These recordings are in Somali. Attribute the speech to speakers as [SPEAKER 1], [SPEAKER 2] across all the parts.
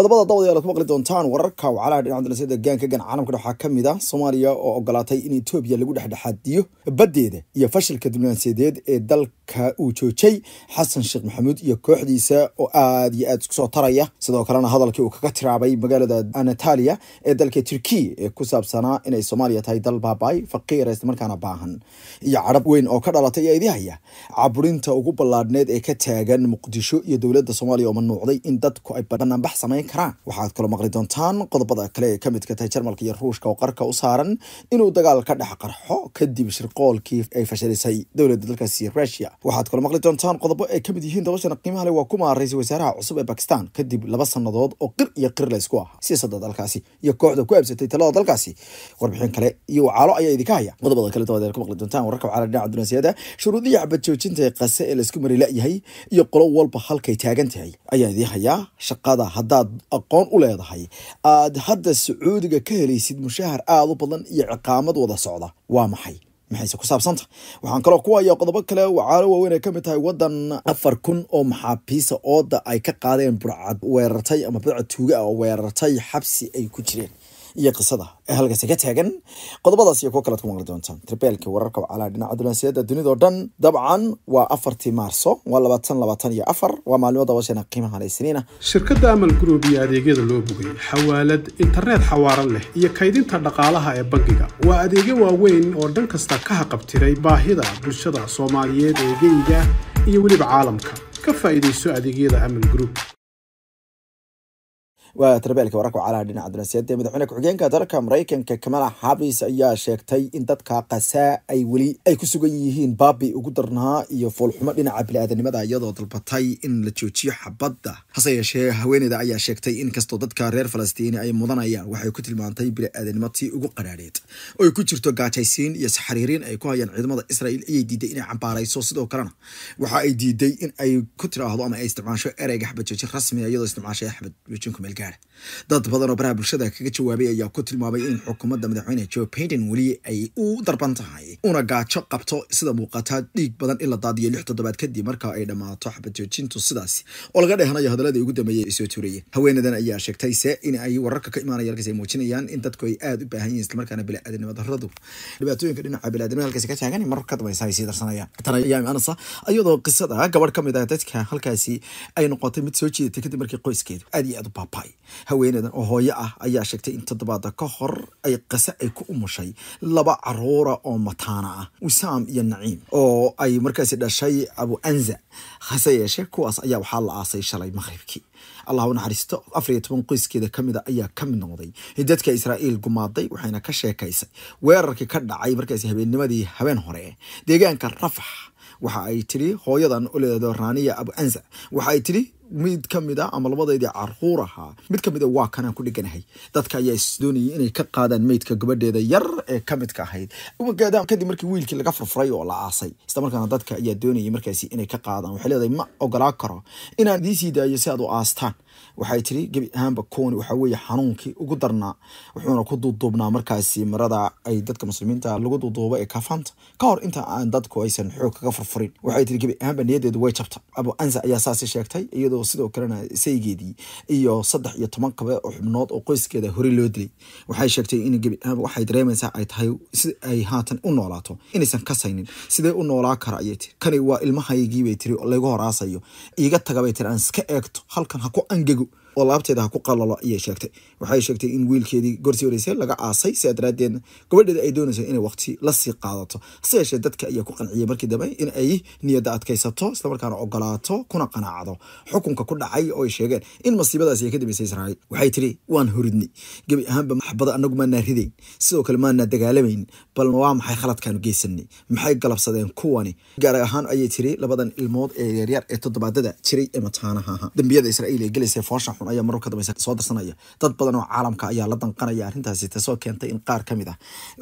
[SPEAKER 1] qodobada dawadayaal ad ku maqli doontaan wararka wacalaha dhinaca dalasyada gaanka gan caalamkan waxaa ka mid ah soomaaliya oo ogolaatay in etoobiya lagu dhexdhexaadiyo baddeeda iyo fashilka diblomaasiyadeed ee dalka uu joojay xasan sheekh maxamuud iyo kooxdiisa oo aada iyo aada isku taraya sidoo kalena hadalkii uu kaga tiraabay magaalada anatalia ee dalka turkiy ee ku saabsanaa inay soomaaliya tahay dal baabaay faqiira islamarkaana baahan iyo cadhab weyn oo ka dhalatay iyo idihaya caburinta ugu ballaadhneed ee ka taagan muqdisho iyo dowladda soomaaliya oo manuucday in dadku ay banaanbax samayn karaa waxaad kaloo maqli doontaan qodobada kale ee ka midka tahay jarmalka iyo ruushka oo qarka u saaran inuu dagaal ka dhex qarxo kadib shirqoolkii ay fashalisay dowladda dalkaasi rusia waxaad kaloo maqli doontaan qodobo ay kamid yihiin dabashana qiimaha le waa kuma ra-iisul wasaaraha cusub ee bakistan kadib laba sannadood oo qir iyo qir laysku ah siyaasada dalkaasi iyo kooxda ku aabsatay talada dalkaasi warbixin kale iyo wacaalo ayaa idinka haya qodobada kale dabad ka maqli doontaan wararka wacaala dhinaca dunaasiyada shuruudiya xabadjoojinta qase ee laysku mari la iyo qolo walba halkay taagan tahay ayaa idiin hayaa shaqada haddaad aqoon u leedahay aad hadda sacuudiga ka helaysid mushahar aada u badan iyo ciqaamad wada socda waa maxay maxayse ku saabsanta waxaan kaloo ku hayaa qodobo kale wacaalo waaweyn ay ka mid tahay waddan afar kun oo maxaabiisa ooda ay ka qaadeen burcad weerartay ama badca tuuga ah oo weerartay xabsi ay ku jireen iyo qisada ee halkaasi ka taagan qodobadaas iyo kuwo kalead ku maqli doontaan tribeelkii wararka calaa dhinaca duleensiyada dunidao dhan dabcan waa afartii maarso waa labaatan labaatan iyo afar waa maalmo dabasheena qiimaha laysniina shirkadda amal group iyo adeegyada loo bogay xawaalad internet xawaaran leh iyo kaydinta dhaqaalaha ee bangiga waa adeegyo waaweyn oo dhan kasta ka haqabtiray baahida bulshada soomaaliyeed ee geyga iyo weliba caalamka ka faa'iidayso adeegyada amal group waa tarbelka wararka wacalaha dhinaca danaasiyada madaxweyne ku-xigeenka dalka mareykanka kamala xaris ayaa sheegtay in dadka kasaa ay weli ay ku sugan yihiin baabi ugu darnaa iyo foolxumo dhinaca bini-aadanimada iyadoo dalbatay in la joojiyo xabadda hase yeeshee haweeneyda ayaa sheegtay in kastoo dadka reer falastiini ay mudanayaan waxay ku tilmaantay bini-aadanimatii ugu qaraadheed oo ay ku jirto gaajaysiin iyo saxariiriin ay ku hayaan ciidamada israel ayay diiday inay cambaarayso sidoo kalena waxa ay diiday in ay ku tiraahdo ama ay isticmaasho ereyga xabadjoojin rasmia ah, iyadoo isticmaashay xabadjoojinku meel gaara dad badan oo baraha bulshada kaga jawaabay ayaa ku tilmaamay in xukuumadda madaxweyne joe baiden weli ay u darban tahay una gaajo qabto sida muuqataa dhiig badan in la daadiyo lix toddobaad kadib markaa ay dhammaato xabajoojintu sidaasi oo laga dheehanayo hadaladii ugu dambeeyay ay soo tuurayeen haweenadan ayaa sheegtayse in ay wararka ka imaanaya halkaas ay muujinayaan in dadku ay aada u baahan yihin islamarkaana bilaadanimo darradu dhibaatooyinka dhinaca bilaadanimada halkaasi ka taagan mararka ka dambaysa sii darsanayaan tan ayaa imaanaysa iyadoo qisada gabadh ka mid ah dadka halkaasi ay noqotay mid soo jiidatay kadib markii qoyskeedu aada iyo aada u baaba'ay tahay haweeneydan oo hooyo ah ayaa sheegtay in toddobaada ka hor ay qase ay ku umushay laba caruura oo mataana ah wisaam iyo naciim oo ay markaasi dhashay abu anza hase yeeshee kuwaas ayaa waxaa la aasay shalay maqhribkii allah naxariisto afar iyo toban qoyskeeda kamida ah ayaa ka mid noqday dadka israa'iil gumaaday waxayna ka sheekaysay weerarkii ka dhacay markaasi habeenimadii habeen hore deegaanka rafax waxa ay tidhi hooyadan u raaniya abu anza waxa ay tidhi mid kamid a ah ama labadaydii caruur ahaa mid kamid ah waa kanaan ku dheganahay dadka ayaa isdoonayay inay ka qaadaan meydka gabadheeda yar ee kamidka ahayd kadib markii wiilkii laga furfuray oo la aasay islamarkaana dadka ayaa doonayay markaasi inay ka qaadaan waxay leedahay ma ogolaa karo inaan idiisii daayo si aad u aastaan waxay tiri gebi ahaanba kuwani waxaa weeye xanuunkii ugu darnaa wuxuuna ku duuduubnaa markaasi marada ay dadka muslimiinta lagu duuduubo ee kafanta ka hor inta aan dadku aysan xoog kaga furfurin waxay tiri gebi ahaanba niyadeedu way jabta abu ansa ayaa saasi sheegtay iyadoo oo sidoo kalena saygeedii iyo saddex iyo toban kabe oo xubnood oo qoyskeeda horey loo dilay waxay sheegtay in gebi ahaanba waxay dareemaysaa ay tahay si ay haatan u noolaato inaysan ka saynin sidee u noolaa kara ayay tiri kani waa ilmahaygii bay tiri laygu horaasayo iiga taga bay tiri aan iska eegto halkan ha ku angego oo laabteeda ha ku qalalo ayay sheegtay waxay sheegtay in wiilkeedii gorsii horeysay laga aasay si daraadeed gabadheeda ay doonayso inay waqti lasii qaadato hase yeeshee dadka ayaa ku qanciyay markii dambe in ay niyadda adkaysato islamarkaana ogolaato kuna qanaacdo xukunka ku dhacay oo ay sheegeen in masiibadaasi ay ka dambeysay israa'iil waxay tiri waan horidnay gebi ahaanba maxbada annagu maanaa ridayn sidoo kale maanaa dagaalamayn bal waa maxay khaladkaanu geysanay maxay galabsadeen kuwani gaar ahaan ayay tiri labadan ilmood ee yaryar ee toddobaadada jiray ee mataanaha aha dambiyada ee galaysa foosha xun ayaa marar ka soo darsanaya dad badan oo caalamka ayaa la danqanaya arrintaasi taasoo keentay in qaar ka mid ah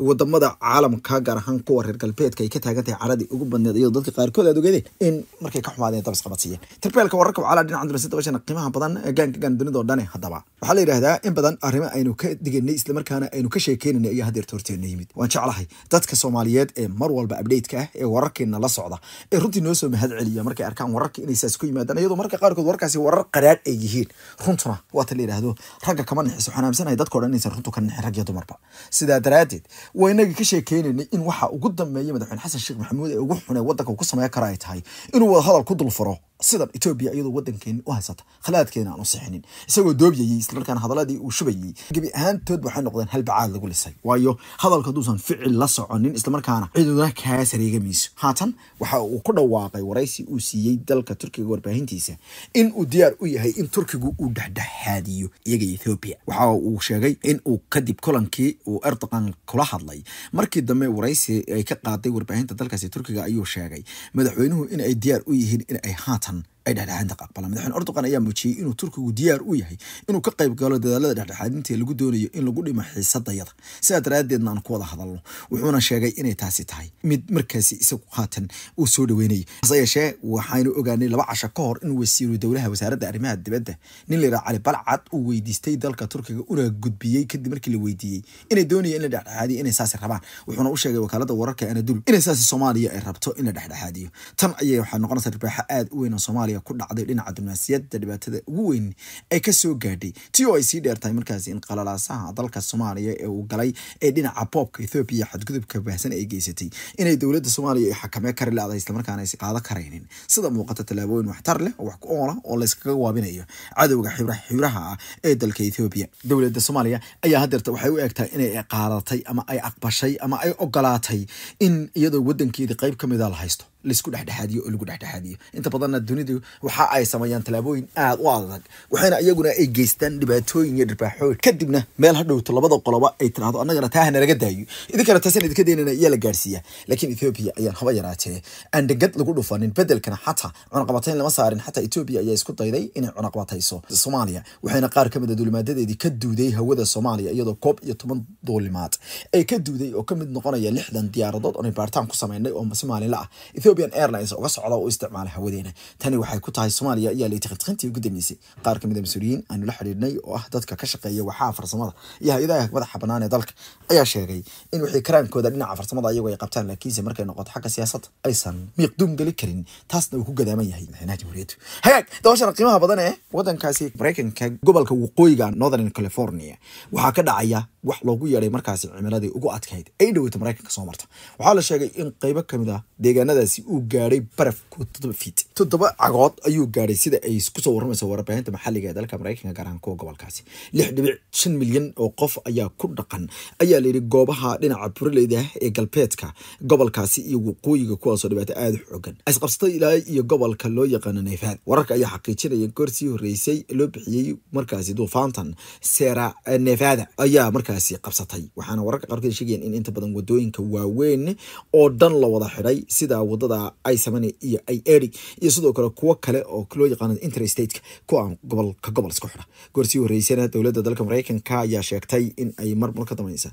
[SPEAKER 1] wadamada caalamka gaar ahaan kuwa reer galbeedka ay ka taagantahay caradii ugu badneed iyadoo dadka qaarkood aad ogeede in markay ka xumaadeen dab isqabadsiiyeen tirbeelka wararka wacalaa dhinaca dulasida washana qiimaha badan eh, gaanka gaan dunida oo dhane eh, haddaba waxaa la yidhaahdaa in badan arrimo aynu ka diganay islamarkaana aynu ka sheekeynaynay ayaa hadeerta horteena yimid waan jeclahay dadka soomaaliyeed ee mar walba abdheydka ah ee wararkeena la socda ee runtii noo soo mahad celiya markay arkaan wararka inay saas ku yimaadaan iyadoo marka qaarkood warkaasi warar qaraadh ay yihiin runtuna waata la yidhaahdo ragga kama nixiso xanaamsanaya dadka odhanaysa runtu ka nixin rag iyo dumarba sidaa daraaddeed waa inagii ka sheekeynaynay in waxa ugu dambeeyay madaxweyne xasan sheekh maxamuud ee ugu xunee waddanka uu ku sameyn kara ay tahay inuu wadahadal ku dulfuro sidaba etoobiya iyadoo wadankeeni u haysata khalaadkeena aan u sixinin isagoo doobyayey islamarkaana hadaladii uu shubayey gebi ahaantood waxay noqdeen halbacaad lagu lisay waayo hadalka hadduusan ficil la soconin islamarkaana ciduna kaa sareegamayso haatan waxa uu ku dhawaaqay waraysi uu siiyey dalka turkiga warbaahintiisa in uu diyaar u yahay in turkigu uu dhexdhexaadiyo iyaga ethoobiya waxa uu sheegay in uu kadib kulankii uu erdogan kula hadlay markii dambe waraysi ay ka qaaday warbaahinta dalkaasi turkiga ayuu sheegay madaxweynuhu in diyaar u yihiin in haatan Daten ay dhexdhexaadinta aqbalaan madaxweyne erdogan ayaa muujiyey inuu turkigu diyaar u yahay inuu ka qayb galo dadaalada dhexdhexaadinta lagu doonayo in lagu dhimo xiisadayada sidaa daraaddeedna aan ku wada hadalno wuxuuna sheegay inay taasi tahay mid markaasi isagu qaatan uu soo dhaweynayay yeeshee waxaynu ogaanay laba casho ka hor in wasiiru dowlaha wasaaradda arrimaha dibadda nin layidhaha cali balcad uu weydiistay dalka turkiga una gudbiyey kadib markii la weydiiyey inay doonaya in la dhexdhexaadiyo inay saasi rabaan wuxuuna u sheegay wakaalada wararka anadul inay saasi soomaaliya ay rabto in la dhexdhexaadiyo tan ayay waxaa noqonaysa ribaaxo aada u weyn oo soomaaliya ayaa ku dhacday dhinaca dunaasiyada dhibaatada ugu weyn ay kasoo gaadhay ti oo ay sii dheertahay markaasi in qalalaasaha dalka soomaaliya ee uu galay ee dhinaca boobka ethoobiya xadgudubka baahsan ay geysatay inay dowladda soomaaliya ay xakamee kari la-da islamarkaana karaynin sida muuqata tallaabooyin waxtar leh oo wax ku oola ah oo layskaga waabinayo cadowga xibiraha ah ee dalka ethoobiya dowladda soomaaliya ayaa hadeerta waxay u eegtaa inay qaadatay ama ay aqbashay ama ay ogolaatay in iyadoo wadankeedii qeyb ka mida ah la haysto laisku dhexdhexaadiyo oo lagu dhexdhexaadiyo inta badanna dunida sameeyo waxa ay sameeyaan tallaabooyin aada u adag waxayna iyaguna ay geystaan dhibaatooyin iyo dhirbaaxooy kadibna meel hadhowto labada qoloba ay tiraahdo annagana taa hana daayo idinkana taasan idinka daynana iyaa la gaadhsiiya laakiin ethoobiya ayaan haba yaraatee aan dhegad lagu dhufanin bedelkana xataa cunaqabatayn lama saarin xataa ethoobiya ayaa isku dayday inay cunaqabatayso soomaaliya waxayna qaar ka mid a ah duulimaadadeedii ka duuday hawada soomaaliya iyadoo koob iyo toban duulimaad ay ka duuday oo ka mid noqonaya lixdan diyaaradood oonay baaritaan ku sameynay oo si maalinla ah ethiopian airlines uga socda u isticmaala hawadeena tani waxay ku tahay soomaaliya ayaa lay ugu gudameysay qaar kamid a ah mas-uuliyiin aanu la xidhiidhnay oo ah dadka ka shaqeeya waxaa farsamada iyo hay-adaha madaxa banaan ee dalka ayaa sheegay in wixii karaankooda dhinaca farsamada ayagu ay qabtaan laakiinse markay noqoto xagga siyaasadda aysan miiqduum geli karin taasna uu ku gadaaman yahay madaxweynaha jamhuuriyaddu hagaag dabashana qiimaha badan ee waddankaasi maraykanka gobolka waqooyiga northern california waxaa ka dhacaya wax loogu yeedhay markaasi cimiladii ugu adkayd ay dhaweyta maraykanka soo marta waxaa la sheegay in qeybo kamid ah deegaanadaasi uu gaadhay baraf toddoba fiit toddoba cagood ayuu gaadhay sida ay kusoo warramayso warbaahinta maxalliga ee dalka maraykanka gaar ahaan kuwa gobolkaasi lix dhibic shan milyan oo qof ayaa ku dhaqan ayaa layidhi goobaha dhinaca buraleyda ah ee galbeedka gobolkaasi iyo waqooyiga kuwaasoo dhibaato aada u xogan isqabsatay ilaa iyo gobolka loo yaqaano neyfaad wararka ayaa xaqiijinaya in horreysay loo bixiyey markaasi duufaantan seera eh, neefaada ayaa markaas dhinacaasi qabsatay waxaana wararka qaarkood sheegayaan in inta badan wadooyinka waaweyn oo dhan la wada xidhay sida wadada isamani iyo ieri iyo sidoo kale kuwo kale oo loo yaqaano interstateka kuwa gobolka gobol isku xidha goorsii horeysana dowladda dalka mareykanka ayaa sheegtay in ay marmar ka dambaysa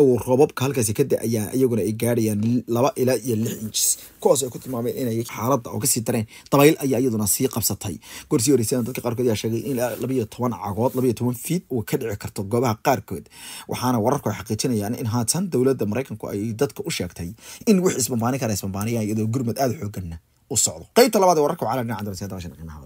[SPEAKER 1] uu roobabka halkaasi ka da iyaguna ay gaadhayaan laba ilaa iyo lix injis kuwaas ay ku tilmaameen inay xaaladda oo kasii dareen dabayl ayaa iyaduna sii qabsatay goorsii horeysana dadka qaarkood ayaa sheegay in ilaa labayo toban cagood labayo toban fiid uu ka dhici karto goobaha qaarkood waxaana wararku ay xaqiijinayaan in haatan dowladda maraykanku ay dadka u sheegtay in wix isbambaanin kara isbambaaniyaan iyadoo gurmad aada xooganna u socdo qaybta labaad ee wararka wacala dhinaca doonsiya dabashan